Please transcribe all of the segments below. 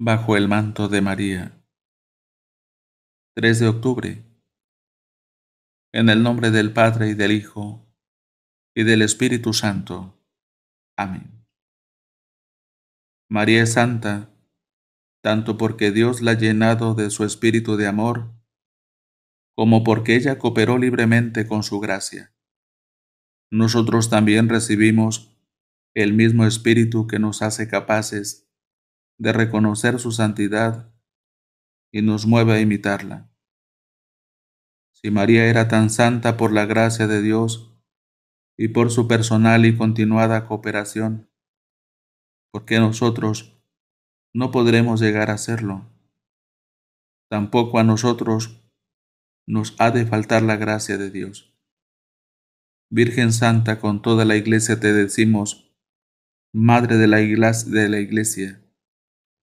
Bajo el manto de María. 3 de octubre. En el nombre del Padre y del Hijo y del Espíritu Santo. Amén. María es santa, tanto porque Dios la ha llenado de su espíritu de amor, como porque ella cooperó libremente con su gracia. Nosotros también recibimos el mismo espíritu que nos hace capaces de reconocer su santidad y nos mueve a imitarla. Si María era tan santa por la gracia de Dios y por su personal y continuada cooperación, ¿por qué nosotros no podremos llegar a serlo? Tampoco a nosotros nos ha de faltar la gracia de Dios. Virgen Santa, con toda la Iglesia te decimos, Madre de la Iglesia, de la iglesia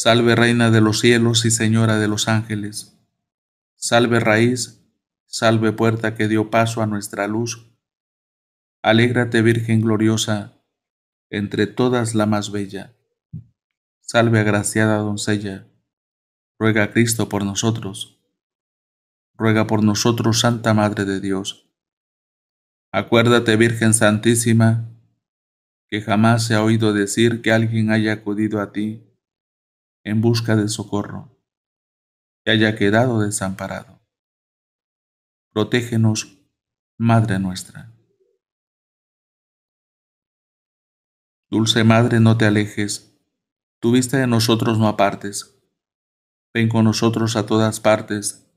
Salve Reina de los cielos y Señora de los ángeles. Salve raíz, salve puerta que dio paso a nuestra luz. Alégrate Virgen gloriosa, entre todas la más bella. Salve agraciada doncella, ruega Cristo por nosotros. Ruega por nosotros, Santa Madre de Dios. Acuérdate Virgen Santísima, que jamás se ha oído decir que alguien haya acudido a ti en busca de socorro, que haya quedado desamparado. Protégenos, Madre nuestra. Dulce Madre, no te alejes, tu vista de nosotros no apartes. Ven con nosotros a todas partes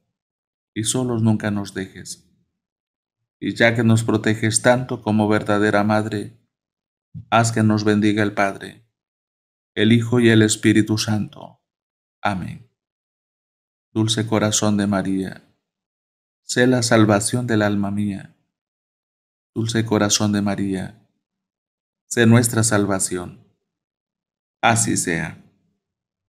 y solos nunca nos dejes. Y ya que nos proteges tanto como verdadera Madre, haz que nos bendiga el Padre el Hijo y el Espíritu Santo. Amén. Dulce corazón de María, sé la salvación del alma mía. Dulce corazón de María, sé nuestra salvación. Así sea.